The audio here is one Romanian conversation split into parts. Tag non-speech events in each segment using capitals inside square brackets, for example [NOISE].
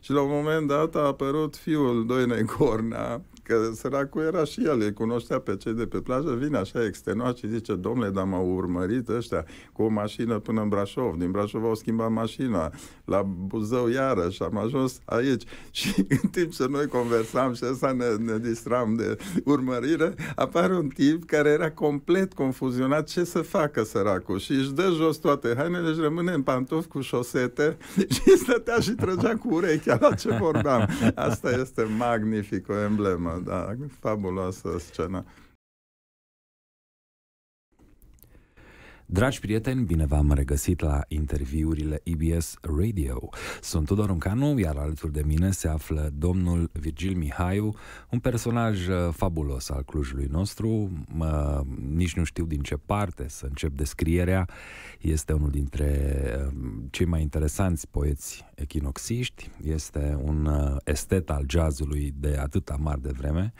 Și la un moment dat a apărut fiul Doinei Gornea, că săracul era și el, îi cunoștea pe cei de pe plajă, vine așa extenuat și zice, domnule, dar m-au urmărit ăștia cu o mașină până în Brașov, din Brașov au schimbat mașina, la Buzău iarăși, am ajuns aici [LAUGHS] și în timp ce noi conversam și ăsta ne, ne distram de urmărire, apare un tip care era complet confuzionat ce să facă săracul și își dă jos toate hainele și rămâne în pantofi cu șosete [LAUGHS] și stătea și trăgea cu urechi Chiar la ce vorbeam. Asta este magnific, o emblemă, da, fabuloasă scenă. Dragi prieteni, bine v-am regăsit la interviurile IBS Radio. Sunt Tudor Uncanu, iar alături de mine se află domnul Virgil Mihaiu, un personaj uh, fabulos al Clujului nostru. Mă, uh, nici nu știu din ce parte să încep descrierea. Este unul dintre uh, cei mai interesanți poeți echinoxiști. Este un estet al jazzului de atâta mare de vreme.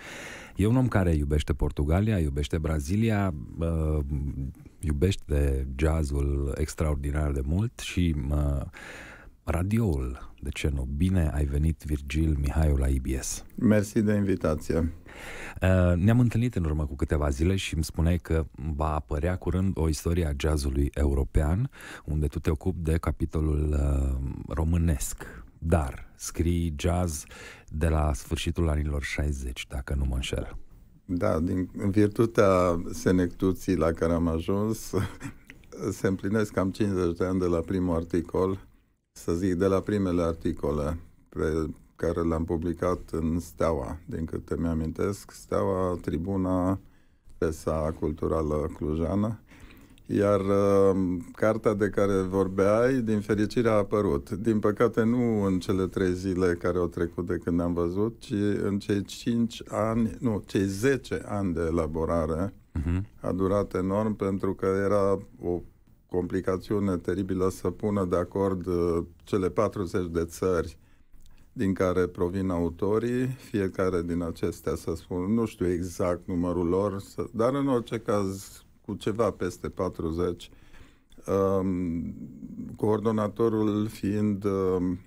E un om care iubește Portugalia, iubește Brazilia, uh, iubește jazzul extraordinar de mult și uh, radioul, de ce nu? Bine ai venit, Virgil Mihaiu, la IBS. Mersi de invitație. Uh, ne-am întâlnit în urmă cu câteva zile și îmi spuneai că va apărea curând o istorie a jazzului european, unde tu te ocupi de capitolul uh, românesc. Dar scrii jazz de la sfârșitul anilor 60, dacă nu mă înșel. Da, din, în virtutea senectuții la care am ajuns, se împlinesc cam 50 de ani de la primul articol, să zic, de la primele articole pe care le-am publicat în Steaua, din câte mi-amintesc, Steaua, Tribuna, Presa Culturală Clujană, iar uh, cartea de care vorbeai, din fericire, a apărut. Din păcate, nu în cele trei zile care au trecut de când am văzut, ci în cei cinci ani, nu, cei zece ani de elaborare. Uh-huh. A durat enorm pentru că era o complicațiune teribilă să pună de acord uh, cele 40 de țări din care provin autorii, fiecare din acestea să spun, nu știu exact numărul lor, să, dar în orice caz cu ceva peste 40, um, coordonatorul fiind um,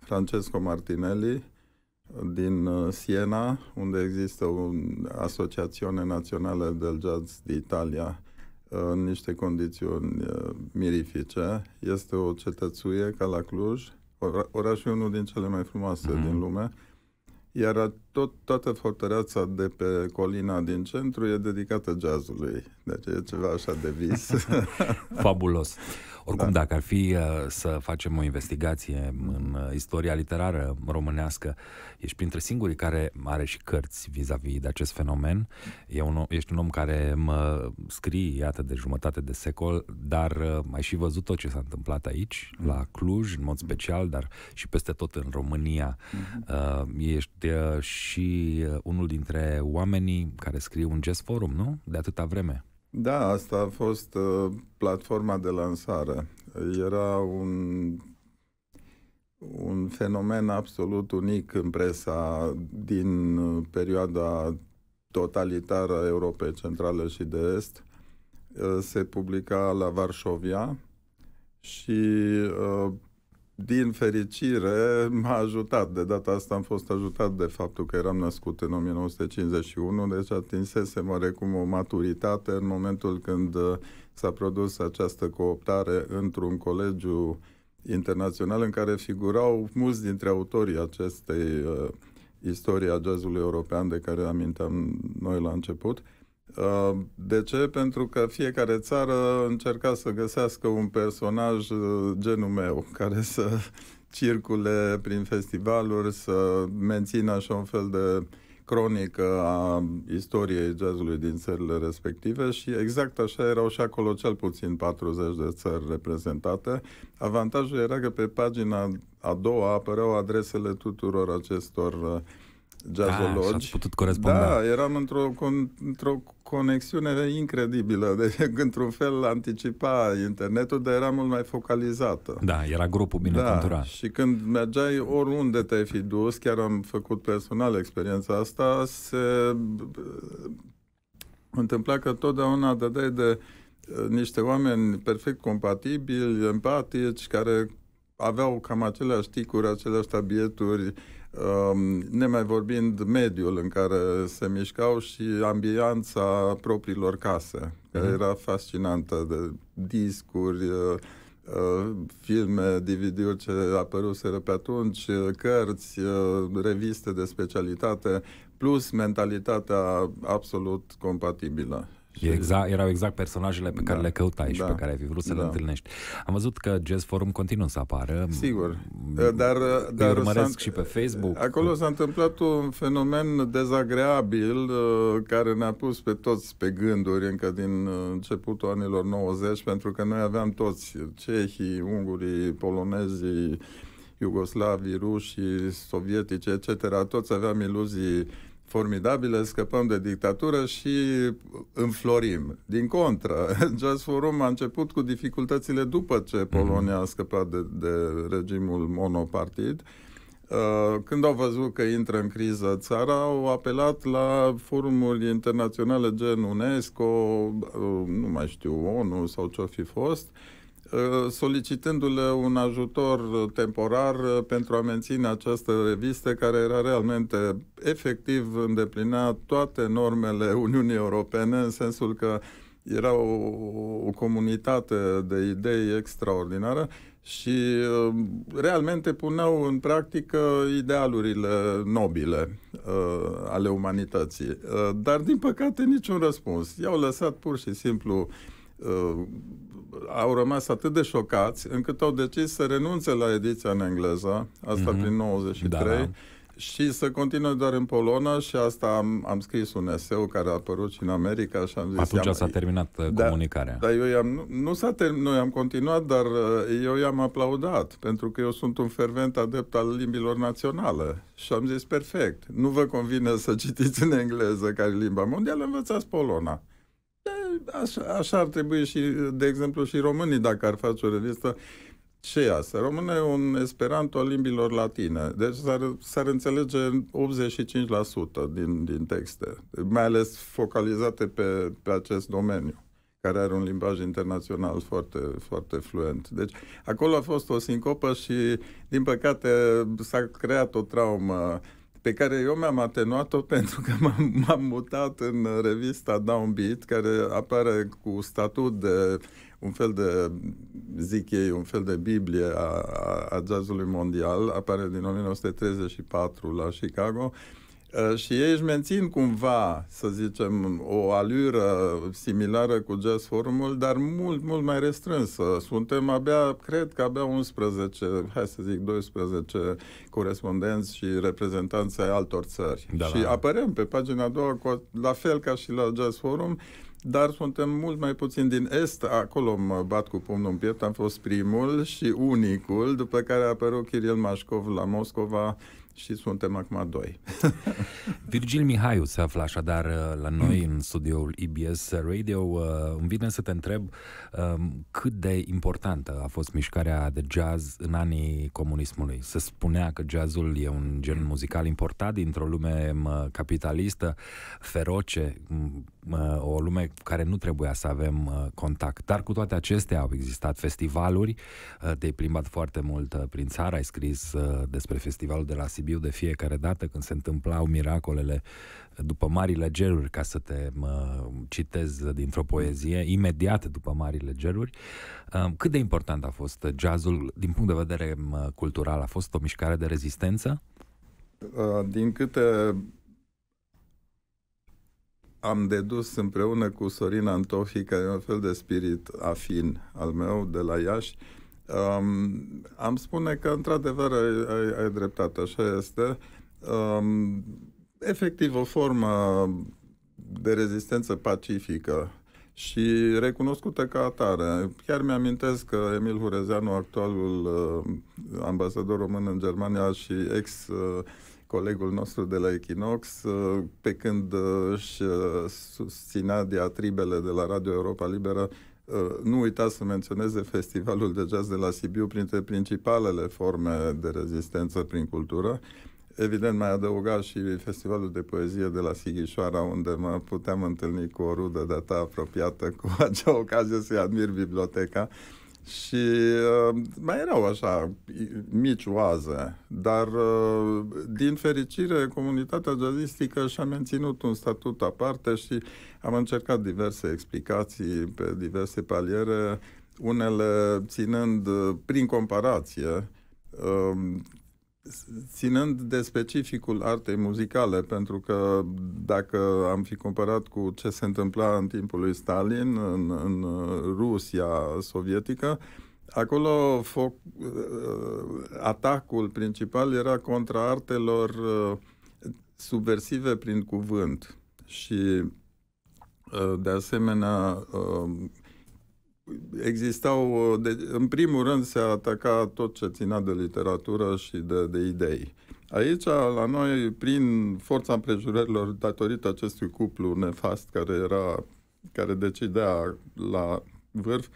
Francesco Martinelli din uh, Siena, unde există o Asociație națională del jazz de Italia uh, în niște condiții uh, mirifice. Este o cetățuie ca la Cluj, orașul unul din cele mai frumoase mm-hmm. din lume, iar tot, toată fortăreața de pe colina din centru e dedicată jazzului. Deci e ceva așa de vis. [LAUGHS] Fabulos. Oricum, da. dacă ar fi uh, să facem o investigație în uh, istoria literară românească, ești printre singurii care are și cărți vis-a-vis de acest fenomen. E un, ești un om care mă scrie iată, de jumătate de secol, dar mai uh, și văzut tot ce s-a întâmplat aici, mm. la Cluj, în mod special, dar și peste tot în România. Mm. ești și și uh, unul dintre oamenii care scriu un jazz forum, nu? De atâta vreme. Da, asta a fost uh, platforma de lansare. Era un, un fenomen absolut unic în presa din uh, perioada totalitară a Europei Centrale și de Est. Uh, se publica la Varșovia și uh, din fericire, m-a ajutat. De data asta am fost ajutat de faptul că eram născut în 1951, deci atinsesem oarecum o maturitate în momentul când uh, s-a produs această cooptare într-un colegiu internațional în care figurau mulți dintre autorii acestei uh, istorie a jazzului european de care aminteam noi la început. Uh, Uh, de ce? Pentru că fiecare țară încerca să găsească un personaj uh, genul meu, [LAUGHS] care să circule prin festivaluri, să mențină așa un fel de cronică a istoriei jazzului din țările respective și exact așa erau și acolo cel puțin 40 de țări reprezentate. Avantajul era că pe pagina a doua apăreau adresele tuturor acestor uh, jazzologi. Da, și putut coresponda. Da, eram într-o, într-o conexiune incredibilă. Deci, [LAUGHS] într-un fel, anticipa internetul, dar era mult mai focalizată. Da, era grupul bine da, conturat. Și când mergeai oriunde te-ai fi dus, chiar am făcut personal experiența asta, se uh, întâmpla că totdeauna dădeai de uh, niște oameni perfect compatibili, empatici, care aveau cam aceleași ticuri, aceleași tabieturi, Um, nemai vorbind mediul în care se mișcau și ambianța propriilor case, uh-huh. era fascinantă de discuri, uh, uh, filme, DVD-uri ce apăruseră pe atunci, uh, cărți, reviste de specialitate, plus mentalitatea absolut compatibilă. Exact, erau exact personajele pe care da. le căutai și da. pe care ai fi vrut să da. le întâlnești. Am văzut că Jazz Forum continuă să apară. Sigur. Mm, dar, dar urmăresc și pe Facebook. Acolo s-a întâmplat un fenomen dezagreabil uh, care ne-a pus pe toți pe gânduri încă din uh, începutul anilor 90, pentru că noi aveam toți cehii, ungurii, polonezii, iugoslavii, rușii, sovietici, etc. Toți aveam iluzii formidabilă, scăpăm de dictatură și înflorim. Din contră, [LAUGHS] Jazz Forum a început cu dificultățile după ce mhm. Polonia a scăpat de, de regimul monopartid. Uh, când au văzut că intră în criză țara, au apelat la forumuri internaționale gen UNESCO, uh, nu mai știu, ONU sau ce-o fi fost, Uh, solicitându-le un ajutor temporar uh, pentru a menține această revistă care era realmente efectiv îndeplinea toate normele [LAUGHS] Uniunii Europene în sensul că era o, o comunitate de idei extraordinară și uh, realmente puneau în practică idealurile nobile uh, ale umanității. Uh, dar, din păcate, niciun răspuns. I-au lăsat pur și simplu uh, uh, au rămas atât de șocați încât au decis să renunțe la ediția în engleză, asta mm-hmm. prin 93, da, da. și să continue doar în polonă și asta am, am scris un eseu care a apărut și în America și am zis... Atunci s-a terminat uh, da, comunicarea. Dar eu i-am... Nu, nu s-a terminat, noi am continuat, dar uh, eu i-am aplaudat, pentru că eu sunt un fervent adept al limbilor naționale și am zis perfect, nu vă convine să citiți în engleză care e limba mondială, învățați polona. Da, așa, așa ar trebui și, de exemplu, și românii, dacă ar face o revistă, ce asta? Română e un esperanto al limbilor latine. Deci s-ar, s-ar înțelege 85% din, din texte, mai ales focalizate pe, pe acest domeniu care are un limbaj internațional foarte, foarte fluent. Deci, acolo a fost o sincopă și, din păcate, s-a creat o traumă uh, pe care eu mi-am atenuat-o [LAUGHS] pentru că m-am, m-am mutat în revista Downbeat, care apare cu statut de un fel de, zic ei, un fel de Biblie a, a, a jazzului mondial, apare din 1934 la Chicago, uh, Ă, și ei își mențin cumva, să zicem, o alură similară cu jazz forumul, dar mult, mult mai restrânsă. Suntem abia, cred că abia 11, hai să zic 12 corespondenți și reprezentanți ai altor țări. Da, și da. apărăm pe pagina a doua, cu, la fel ca și la jazz forum, dar suntem mult mai puțin din est, acolo mă bat cu pumnul în piept, am fost primul și unicul, după care a apărut Kiril Mașcov la Moscova, și suntem acum doi. [LAUGHS] Virgil Mihaiu se află așadar uh, la noi în studioul IBS Radio. Uh, îmi vine să te întreb um, cât de importantă a fost mișcarea de jazz în anii comunismului. Se spunea că jazzul e un gen muzical importat dintr-o lume um, capitalistă, feroce, Uh, o lume care nu trebuia să avem uh, contact. Dar cu toate acestea au existat festivaluri, te-ai uh, plimbat foarte mult prin țară, ai scris despre festivalul de la Sibiu de fiecare dată când se întâmplau miracolele după marile geruri, ca să te citez dintr-o poezie, imediat după marile geruri. Cât de important a fost jazzul din punct de vedere cultural? A fost o mișcare de rezistență? Din câte am dedus împreună cu Sorin Antofi, care e un fel de spirit afin al meu de la Iași, um, am spune că într-adevăr ai, ai, ai dreptate, așa este. Um, efectiv, o formă de rezistență pacifică și recunoscută ca atare. Chiar mi-amintesc că Emil Hurezeanu, actualul uh, ambasador român în Germania și ex uh, colegul nostru de la Equinox, uh, pe când uh, își uh, susținea diatribele de la Radio Europa Liberă, nu uita să menționeze Festivalul de Jazz de la Sibiu printre principalele forme de rezistență prin cultură. Evident, mai adăuga și Festivalul de Poezie de la Sighișoara, unde mă puteam întâlni cu o rudă de-a ta apropiată, cu acea ocazie să-i admir biblioteca. Uh, și uh, mai erau așa mici oaze, dar uh, din fericire comunitatea jazzistică și-a menținut un statut aparte și am încercat diverse explicații pe diverse paliere, unele ținând uh, prin comparație um, Ținând de specificul artei muzicale, pentru că dacă am fi comparat cu ce se întâmpla în timpul lui Stalin în, în uh, Rusia sovietică, acolo foc, uh, atacul principal era contra artelor uh, subversive prin cuvânt și de asemenea existau, uh, de, în primul rând se ataca tot ce ținea de literatură și de, de idei. Aici, la noi, prin forța împrejurărilor, datorită acestui cuplu nefast care era, care decidea la vârf,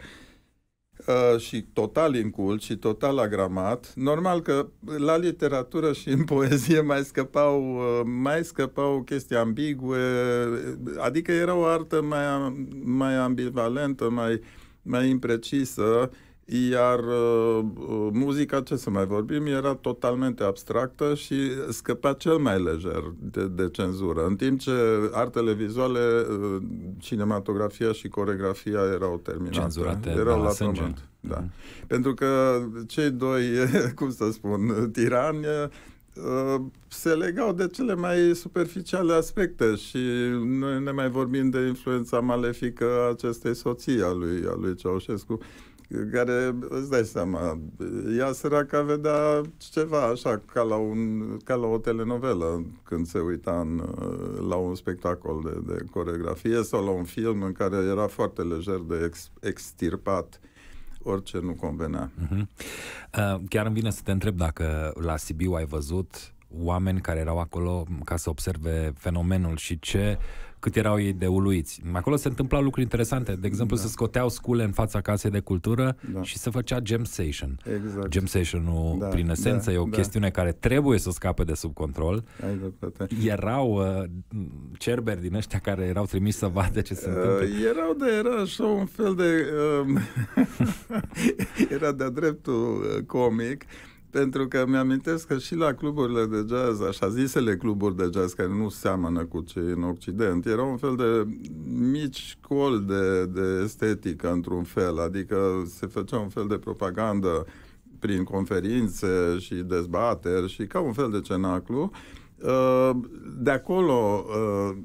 uh, și total incult și total agramat. Normal că la literatură și în poezie mai scăpau, uh, mai scăpau chestii ambigue, adică era o artă mai, mai ambivalentă, mai uh, mai imprecisă, iar uh, uh, muzica, ce să mai vorbim, era totalmente abstractă și scăpa cel mai lejer de, de cenzură, în timp ce artele vizuale, uh, cinematografia și coreografia erau terminate. Cenzurate erau la sânge. pământ. Da. Mm-hmm. Pentru că cei doi, [LAUGHS] cum să spun, tirani, Uh, se legau de cele mai superficiale aspecte și noi ne mai vorbim de influența malefică a acestei soții a lui, a lui Ceaușescu, care, îți dai seama, ea săraca vedea ceva așa, ca la, un, ca la o telenovelă, când se uita în, uh, la un spectacol de, de coregrafie sau la un film în care era foarte lejer de ex, extirpat uh, orice nu convenea. Uh-huh. Uh, chiar îmi vine să te întreb dacă la Sibiu ai văzut oameni care erau acolo ca să observe fenomenul și ce cât erau ei de uluiți. Acolo se întâmplau lucruri interesante. De exemplu, da. se scoteau scule în fața casei de cultură da. și se făcea gem station. Exact. Gem station-ul, da. prin da, esență, da. e o da. chestiune care trebuie să scape de sub control. Ai Erau uh, cerberi din ăștia care erau trimiși să vadă ce se uh, întâmplă. Erau de, era așa un fel de... Uh, [LAUGHS] era de-a dreptul uh, comic. Pentru că mi-amintesc că și la cluburile de jazz, așa zisele cluburi de jazz, care nu seamănă cu ce în Occident, erau un fel de mici col de, de estetică, într-un fel. Adică se făcea un fel de propagandă prin conferințe și dezbateri și ca un fel de cenaclu Uh, de acolo uh,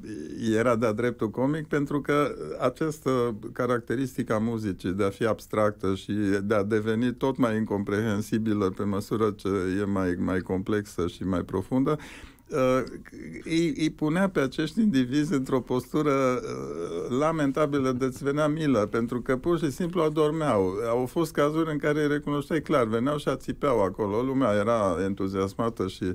era de-a dreptul comic pentru că această caracteristică a muzicii de a fi abstractă și de a deveni tot mai incomprehensibilă pe măsură ce e mai, mai complexă și mai profundă, uh, îi, îi punea pe acești indivizi într-o postură lamentabilă de ți venea milă, pentru că pur și simplu adormeau. Au fost cazuri în care îi recunoșteai clar, veneau și ațipeau acolo, lumea era entuziasmată și uh,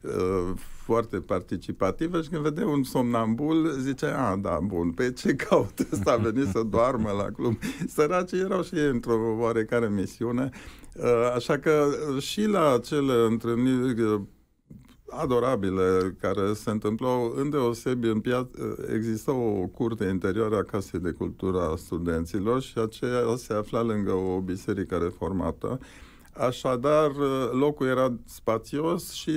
Uh, foarte participativă și când vede un somnambul, zice, a, da, bun, pe ce caută [LAUGHS] ăsta? A venit să doarmă la club. Săracii erau și ei într-o oarecare misiune. Uh, așa că uh, și la acele întâlniri adorabile care se întâmplau îndeosebi în piață. Exista o curte interioară a Casei de Cultură a Studenților și aceea se afla lângă o biserică reformată. Uh, Așadar, locul era spațios și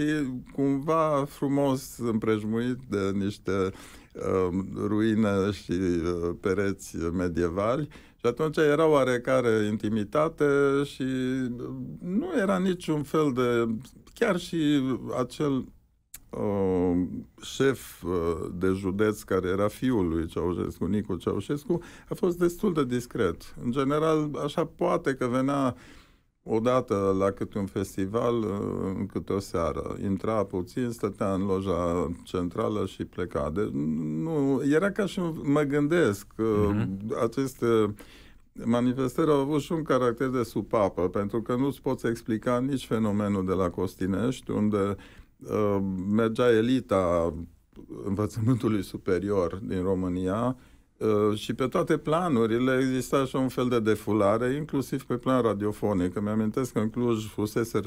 cumva frumos împrejmuit de niște uh, ruine și uh, pereți medievali. Și atunci era oarecare intimitate și uh, nu era niciun fel de... Chiar și acel um, uh, șef de județ care era fiul lui Ceaușescu, Nicu Ceaușescu, a fost destul de discret. În general, așa poate că venea uh, odată la câte un festival, uh, în câte o seară. Intra puțin, stătea în loja centrală și pleca. De nu, era ca și mă gândesc uh-huh. aceste manifestări au avut și un caracter de supapă, pentru că nu-ți poți explica nici fenomenul de la Costinești, unde uh, mergea elita învățământului superior din România, Uh, și pe toate planurile exista și un fel de defulare, inclusiv pe plan radiofonic. Îmi amintesc că în Cluj fusese,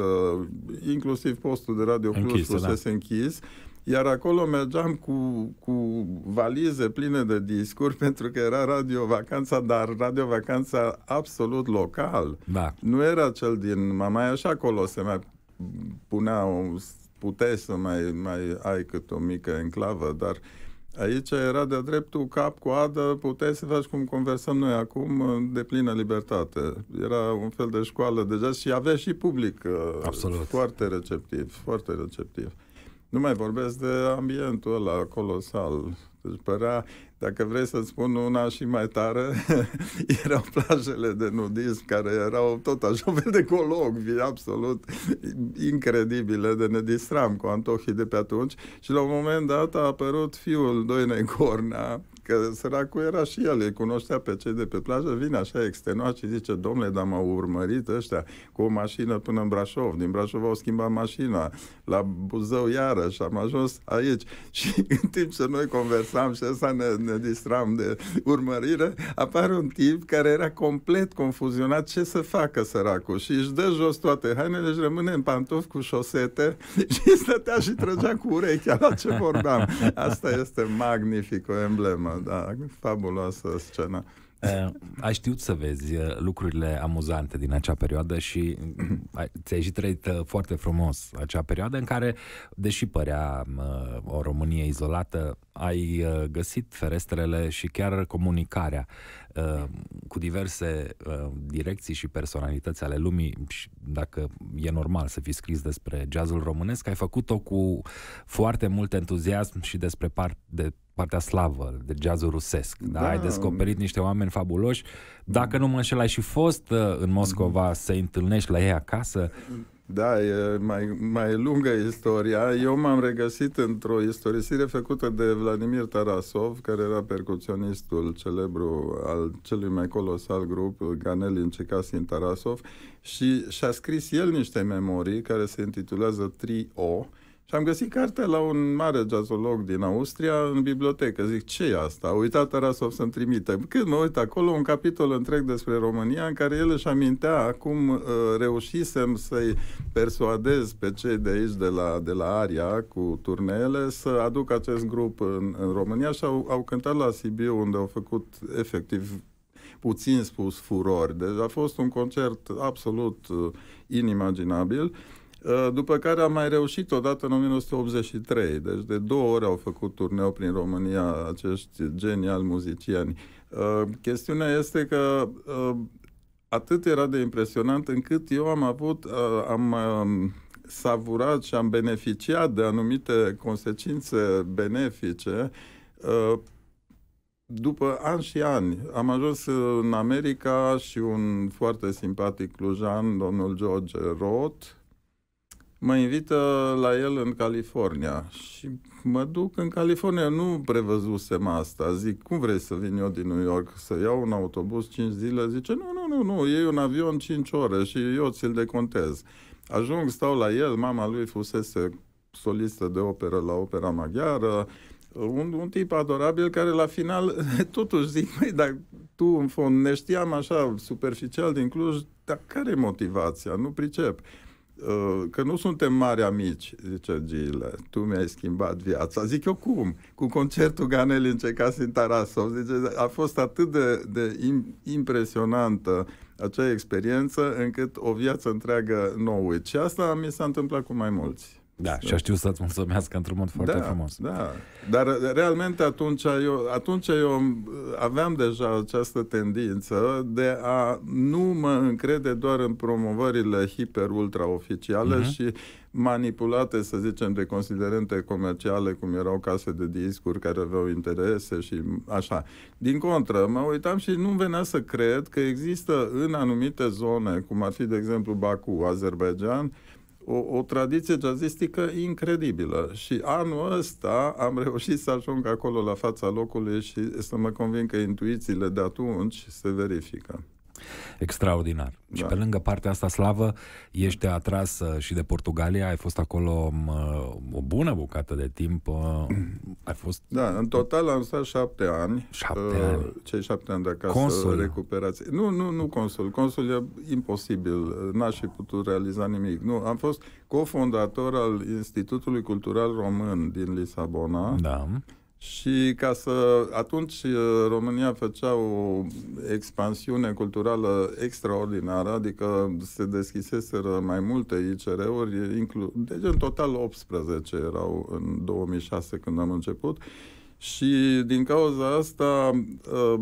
inclusiv postul de radio Cluj închis, da. fusese da. închis, iar acolo mergeam cu, cu valize pline de discuri [LAUGHS] pentru că era radio vacanța, dar radio vacanța absolut local. Da. Nu era cel din Mamaia și acolo se mai punea, puteai să mai, mai ai cât o mică enclavă, dar uh, Aici era de dreptul cap cu adă, puteai să faci cum conversăm noi acum, de plină libertate. Era un fel de școală deja și avea și public uh, Absolut. foarte receptiv, foarte receptiv. Nu mai vorbesc de ambientul ăla colosal își părea, dacă vrei să spun una și mai tare, [LAUGHS] erau plajele de nudism care erau tot așa un fel de colocvii absolut incredibile de ne distram cu antohii de pe atunci și la un moment dat a apărut fiul Doinei Cornea, că săracul era și el, îi cunoștea pe cei de pe plajă, vine așa extenuat și zice, domnule, dar m-au urmărit ăștia cu o mașină până în Brașov, din Brașov au schimbat mașina, la Buzău iarăși, am ajuns aici. [LAUGHS] Și în timp ce noi conversam și să ne, ne distram de urmărire, apare un tip care era complet confuzionat ce să facă săracul și își dă jos toate hainele și rămâne în pantofi cu șosete [LAUGHS] și stătea și trăgea cu urechea la ce vorbeam. Asta este magnific, o emblemă da, fabuloasă scenă. [LAUGHS] Eh, ai știut să vezi eh, lucrurile amuzante din acea perioadă și [CLEARS THROAT] ți-ai și trăit eh, foarte frumos acea perioadă în care, deși părea o Românie izolată, ai găsit ferestrele și chiar comunicarea Uh, cu diverse uh, direcții și personalități ale lumii și dacă e normal să fi scris despre jazzul românesc, ai făcut-o cu foarte mult entuziasm și despre par- de partea slavă, de jazzul rusesc. Da? Da. Ai descoperit niște oameni fabuloși. Dacă nu mă înșel, ai și fost uh, în Moscova să întâlnești la ei acasă. Da, e mai, mai lungă istoria. Eu m-am regăsit într-o istorisire făcută de Vladimir Tarasov, care era percuționistul celebru al celui mai colosal grup, Ganelin Cecasin Tarasov, și și-a scris el niște memorii care se intitulează O". Și am găsit cartea la un mare jazzolog din Austria în bibliotecă. Zic, ce e asta? A uitat Tarasov să-mi trimită. Când mă uit acolo, un capitol întreg despre România în care el își amintea cum uh, reușisem să-i persuadez pe cei de aici, de la, de la Aria, cu turneele, să aduc acest grup în, în România și au, au cântat la Sibiu, unde au făcut efectiv puțin spus furori. Deci a fost un concert absolut uh, inimaginabil. Uh, după care am mai reușit odată în 1983, deci de două ori au făcut turneu prin România acești geniali muziciani. Uh, chestiunea este că uh, atât era de impresionant încât eu am avut, am um, savurat și am beneficiat de anumite consecințe benefice după ani și ani. Am ajuns în America și un foarte simpatic clujan, domnul George Roth, mă invită la el în California și mă duc în California, nu prevăzusem asta, zic, cum vrei să vin eu din New York, să iau un autobuz 5 zile? Zice, nu, nu, nu, nu, e un avion 5 ore și eu ți-l decontez. Ajung, stau la el, mama lui fusese solistă de operă la opera maghiară, un, un tip adorabil care la final, [LAUGHS] totuși zic, măi, dar tu în fond ne știam așa superficial din Cluj, dar care e motivația? Nu pricep. Uh, că nu suntem mari amici, zice Gila, tu mi-ai schimbat viața. Zic eu cum? Cu concertul în încecat în Tarasov. Zice, a fost atât de, de impresionantă acea experiență încât o viață întreagă nouă. Și asta mi s-a întâmplat cu mai mulți. Da, și a știut să-ți mulțumească într-un mod foarte da, frumos. Da, dar uh, realmente atunci eu, atunci eu uh, aveam deja această tendință de a nu mă încrede doar în promovările hiper-ultra-oficiale uh-huh. Mhm. și manipulate, să zicem, de considerente comerciale, cum erau case de discuri care aveau interese și așa. Din contră, mă uitam și nu venea să cred că există în anumite zone, cum ar fi, de exemplu, Baku, Azerbaijan, o, o tradiție jazzistică incredibilă și anul ăsta am reușit să ajung acolo la fața locului și să mă convin că intuițiile de atunci se verifică. Extraordinar. Da. Și pe lângă partea asta slavă, ești atras uh, și de Portugalia, ai fost acolo um, uh, o bună bucată de timp. Uh, [CLEARS THROAT] ai fost... Da, în total am stat șapte ani. Șapte uh, ani. Cei șapte ani de acasă consul. recuperați. Nu, nu, nu consul. Consul e imposibil. N-aș fi putut realiza nimic. Nu, am fost cofondator al Institutului Cultural Român din Lisabona. Da și ca să... Atunci uh, România făcea o expansiune culturală extraordinară, adică se deschiseseră mai multe ICR-uri, inclu, deci în total 18 erau în 2006 când am început. Și din cauza asta, uh,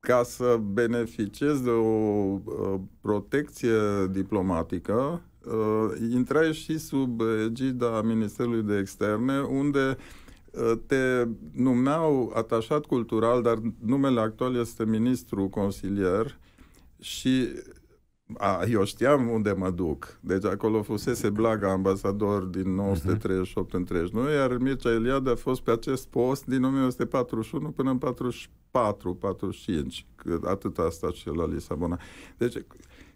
ca să beneficiez de o uh, protecție diplomatică, intrai și sub egida Ministerului de Externe, unde Eh, te numeau atașat cultural, dar numele actual este ministru consilier și a, eu știam unde mă duc. Deci acolo fusese Blaga ambasador din 938 uh-huh. în 39, iar Mircea Eliade a fost pe acest post din 1941 până în 44, 45, atât asta și la Lisabona. Deci,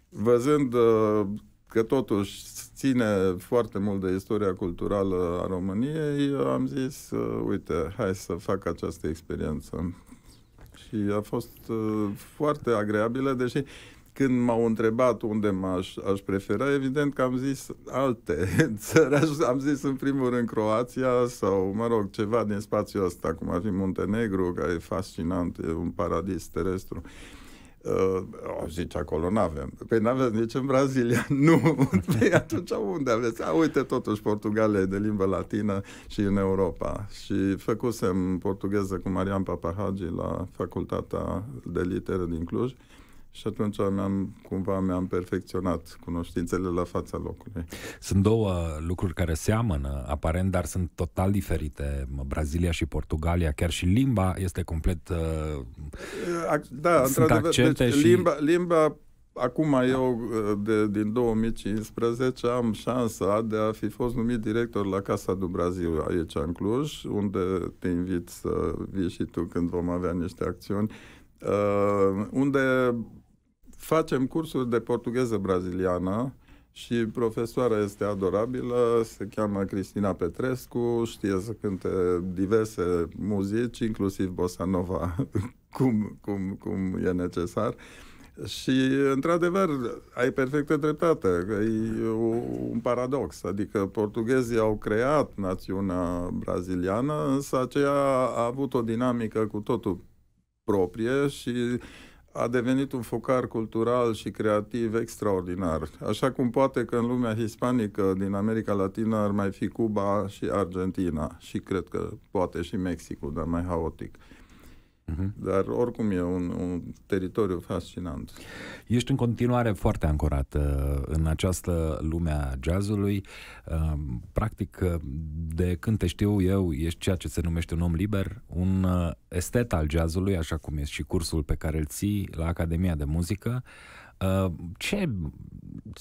văzând uh, că totuși ține foarte mult de istoria culturală a României, eu am zis, uh, uite, hai să fac această experiență. Și a fost uh, foarte agreabilă, deși când m-au întrebat unde m-aș aș prefera, evident că am zis alte [LAUGHS] țări. Am zis în primul rând Croația sau, mă rog, ceva din spațiul ăsta, cum ar fi Muntenegru, care e fascinant, e un paradis terestru. Uh, Uh, o, zice acolo, nu avem. Păi nu aveți nici în Brazilia, [LAUGHS] nu. Păi atunci unde aveți? A, uite totuși Portugalia e de limbă latină și în Europa. Și făcusem portugheză cu Marian Papahagi la Facultatea de Litere din Cluj. Uh, și atunci mi-am, cumva mi-am perfecționat cunoștințele la fața locului. Sunt două uh, lucruri care seamănă, aparent, dar sunt total diferite. Brazilia și Portugalia, chiar și limba este complet... Uh, da, într-adevăr, deci și... limba, limba Acum eu, uh, de, din 2015, am șansa de a fi fost numit director la Casa du Brazil aici în Cluj, unde te invit să vii și tu când vom avea niște acțiuni, uh, unde facem cursuri de portugheză braziliană și profesoara este adorabilă, se cheamă Cristina Petrescu, știe să cânte diverse muzici, inclusiv bossa nova, [LAUGHS] cum, cum, cum e necesar. Și, într-adevăr, ai perfectă dreptate. E un paradox. Adică portughezii au creat națiunea braziliană, însă aceea a avut o dinamică cu totul proprie și uh, a devenit un focar cultural și creativ extraordinar, așa cum poate că în lumea hispanică din America Latină ar mai fi Cuba și Argentina și cred că poate și Mexicul, dar mai haotic. Uh-huh. Dar oricum e un, un teritoriu fascinant. Ești în continuare foarte ancorat uh, în această lume a jazzului. Um, practic, uh, de când te știu eu, ești ceea ce se numește un om liber, un uh, estet al jazzului, așa cum ești și cursul pe care îl ții la Academia de Muzică. Ce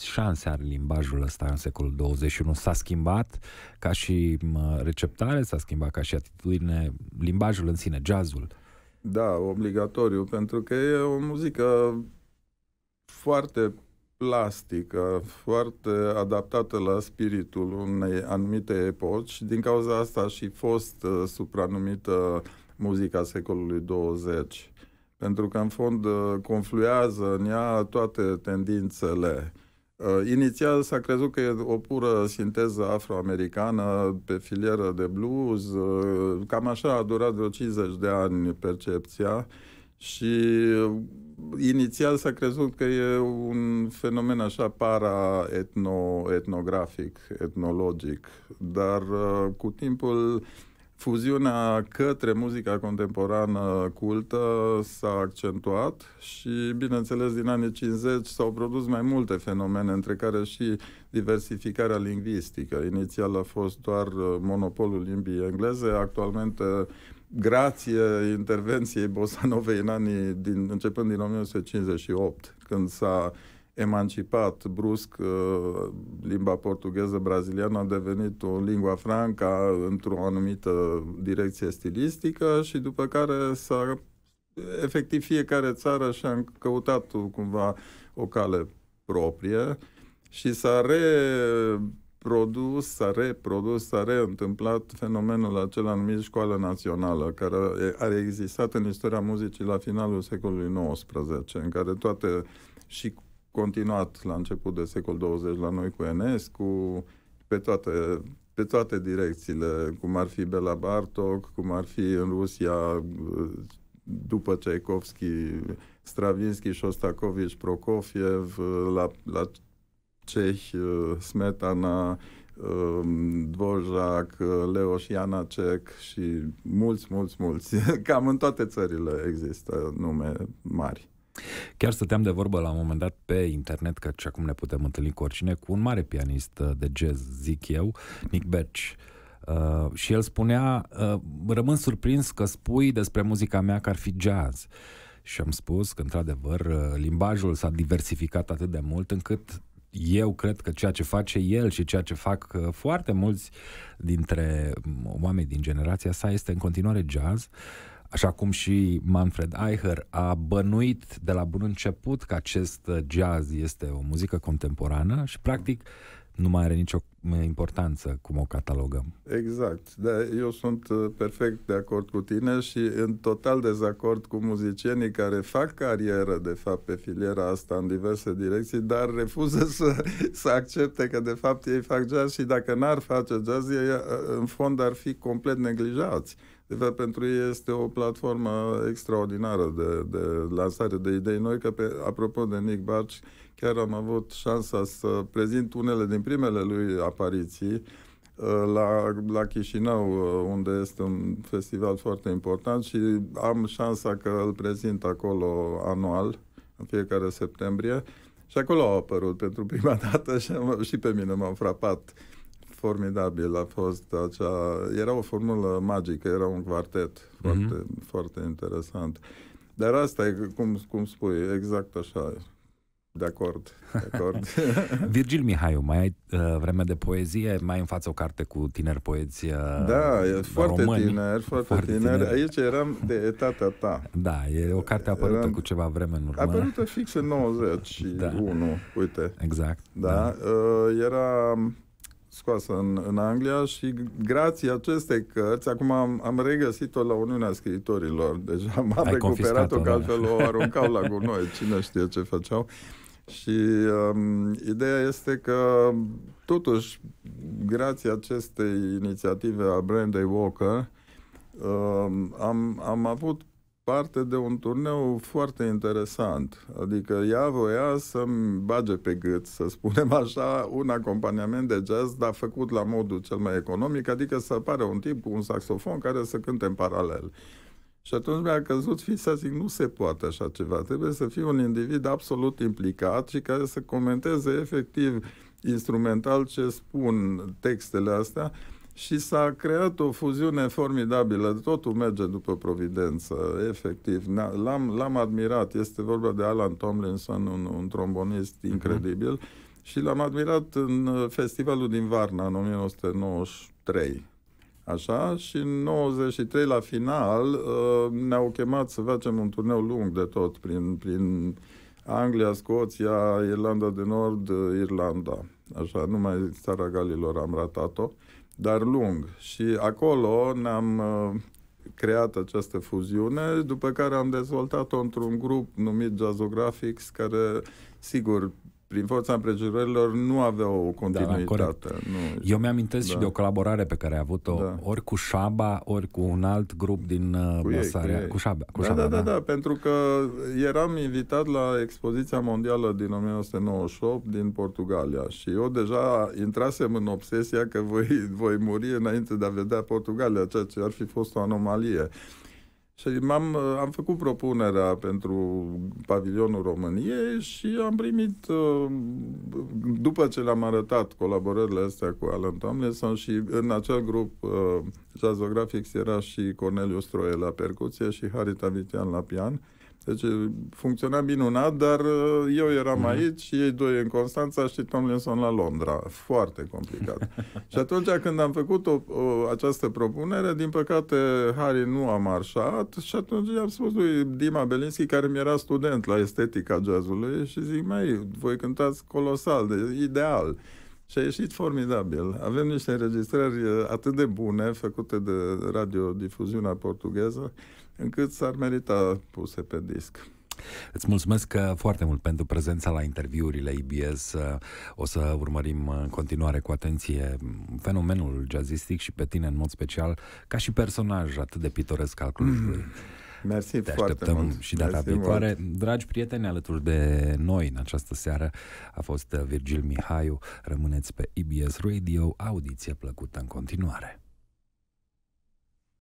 șanse are limbajul ăsta în secolul 21? S-a schimbat ca și receptare, s-a schimbat ca și atitudine limbajul în sine, jazzul? Uh, da, obligatoriu, pentru că e o muzică foarte plastică, foarte adaptată la spiritul unei anumite epoci. Din cauza asta a și fost uh, supranumită muzica secolului 20, pentru că în fond uh, confluează în ea toate tendințele uh, Uh, inițial s-a crezut că e o pură sinteză afroamericană pe filieră de blues. Uh, cam așa a durat vreo 50 de ani percepția și uh, inițial s-a crezut că e un fenomen așa para-etnografic, etnologic, dar cu timpul Fuziunea către muzica contemporană cultă s-a accentuat și, bineînțeles, din anii 50 s-au produs mai multe fenomene, între care și diversificarea lingvistică. Inițial a fost doar uh, monopolul limbii engleze, actualmente grație intervenției Bosanovei în anii din, începând din 1958, când s-a emancipat brusc, uh, limba portugheză braziliană a devenit o lingua franca într-o anumită direcție stilistică și după care s-a efectiv fiecare țară și-a căutat cumva o cale proprie și s-a reprodus, s-a reprodus, s-a reîntâmplat fenomenul acela numit școală națională, care a existat în istoria muzicii la finalul secolului XIX, în care toate și continuat la început de secol 20 la noi cu Enescu, pe toate, pe toate direcțiile, cum ar fi Bela Bartok, cum ar fi în Rusia după Tchaikovsky, Stravinsky, Shostakovich, Prokofiev, la, la cehi, Smetana, um, Dvorak, Leoș Ianacek și mulți, mulți, mulți. [LAUGHS] Cam în toate țările există nume mari. Chiar stăteam de vorbă la un moment dat pe internet, și acum ne putem întâlni cu oricine, cu un mare pianist uh, de jazz, zic eu, Nick Berch. Uh, și el spunea, uh, rămân surprins că spui despre muzica mea că ar fi jazz. Și am spus că, într-adevăr, uh, limbajul s-a diversificat atât de mult încât eu cred că ceea ce face el și ceea ce fac uh, foarte mulți dintre um, oamenii din generația sa este în continuare jazz. Uh, așa cum și Manfred Eicher a bănuit de la bun început că acest jazz este o muzică contemporană și practic nu mai are nicio importanță cum o catalogăm. Exact. Da, eu sunt uh, perfect de acord cu tine și în total dezacord cu muzicienii care fac carieră, de fapt, pe filiera asta în diverse direcții, dar refuză [LAUGHS] să, să accepte că, de fapt, ei fac jazz și dacă n-ar face jazz, ei, uh, în fond, ar fi complet neglijați. De fapt, pentru ei este o platformă extraordinară de, de lansare de idei noi, că, pe, apropo de Nick Barci, chiar am avut șansa să prezint unele din primele lui apariții uh, la, la Chișinău, uh, unde este un festival foarte important și am șansa că îl prezint acolo anual, în fiecare septembrie. Și acolo au apărut pentru prima [LAUGHS] dată și, și pe mine m-au frapat uh, formidabil a fost acea... Era o formulă magică, era un quartet mhm. foarte, mm-hmm. foarte interesant. Dar asta e, cum, cum spui, exact așa De acord, de acord. [LAUGHS] Virgil Mihaiu, mai ai uh, vreme de poezie? Mai în față o carte cu tineri poeți uh, Da, e foarte români. tineri, foarte, foarte tineri. tineri. Aici eram de etatea ta. Da, e o carte apărută eram... cu ceva vreme în urmă. Apărută fix în 91, da. uite. Exact. Da, da. Uh, era scoasă în, în Anglia și grație acestei cărți, acum am, am regăsit-o la Uniunea Scriitorilor, deja m-am recuperat-o, că da. altfel o aruncau la gunoi, cine știe ce făceau. Și um, ideea este că, totuși, grație acestei inițiative a Brandei Walker, um, am, am avut parte de un turneu foarte interesant. Adică ea voia să-mi bage pe gât, să spunem așa, un acompaniament de jazz, dar făcut la modul cel mai economic, adică să apare un tip cu un saxofon care să cânte în paralel. Și atunci mi-a căzut să zic, nu se poate așa ceva. Trebuie să fie un individ absolut implicat și care să comenteze efectiv instrumental ce spun textele astea și s-a creat o fuziune formidabilă. Totul merge după providență, efectiv. L-am, l-am admirat. Este vorba de Alan Tomlinson, un, un trombonist mhm. incredibil. Mm-hmm. Și l-am admirat în uh, festivalul din Varna, în 1993. Așa? Și în 93, la final, uh, ne-au chemat să facem un turneu lung de tot, prin, prin Anglia, Scoția, Irlanda de Nord, uh, Irlanda așa, numai Țara Galilor am ratat-o, dar lung. Și acolo ne-am uh, creat această fuziune, după care am dezvoltat-o într-un grup numit Jazzographics, care, sigur, prin forța împrejurărilor nu avea o continuitate. Da, da nu. Eu mi-amintesc da. și de o colaborare pe care a avut-o da. ori cu Șaba, ori cu un alt grup din uh, cu Basarea. Ei, cu, ei. cu Șaba. Cu da, Șaba da, da, da, da, pentru că eram invitat la expoziția mondială din 1998 din Portugalia și eu deja intrasem în obsesia că voi, voi muri înainte de a vedea Portugalia, ceea ce ar fi fost o anomalie. Și am uh, am făcut propunerea pentru pavilionul României și am primit, uh, după ce le-am arătat colaborările astea cu Alan Tomlinson și în acel grup uh, jazzografic era și Corneliu Stroie la percuție și Harita Tavitian la pian, deci funcționa minunat, dar eu eram mm-hmm. aici, ei doi în Constanța și Tomlinson la Londra. Foarte complicat. [LAUGHS] și atunci când am făcut o, o, această propunere, din păcate Harry nu a marșat și atunci i-am spus lui Dima Belinski, care mi era student la estetica jazzului, și zic, mai voi cântați colosal, de ideal. Și a ieșit formidabil. Avem niște înregistrări atât de bune, făcute de radiodifuziunea portugheză, încât s-ar merita puse pe disc. Îți mulțumesc uh, foarte mult pentru prezența la interviurile IBS. Uh, o să urmărim uh, în continuare cu atenție mm, fenomenul jazzistic și pe tine în mod special, ca și personaj atât de pitoresc al Clujului. Mm. Mersi Te foarte așteptăm mult. și data Mersi viitoare. Mult. Dragi prieteni, alături de noi în această seară a fost Virgil Mihaiu. Rămâneți pe IBS Radio. Audiție plăcută în continuare.